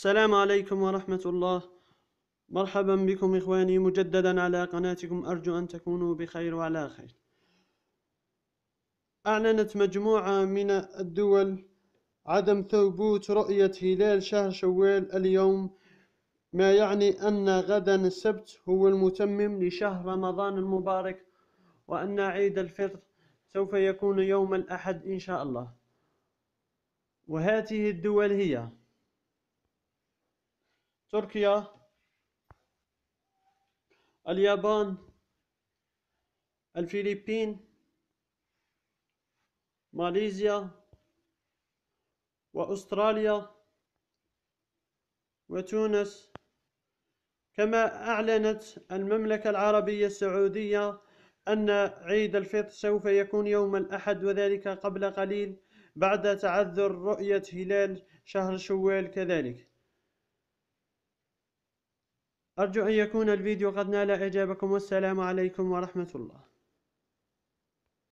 السلام عليكم ورحمة الله مرحبا بكم إخواني مجددا على قناتكم أرجو أن تكونوا بخير وعلى خير أعلنت مجموعة من الدول عدم ثبوت رؤية هلال شهر شوال اليوم ما يعني أن غدا السبت هو المتمم لشهر رمضان المبارك وأن عيد الفطر سوف يكون يوم الأحد إن شاء الله وهذه الدول هي تركيا اليابان الفلبين ماليزيا وأستراليا وتونس كما أعلنت المملكة العربية السعودية أن عيد الفطر سوف يكون يوم الأحد وذلك قبل قليل بعد تعذر رؤية هلال شهر شوال كذلك أرجو أن يكون الفيديو قد نال إعجابكم والسلام عليكم ورحمة الله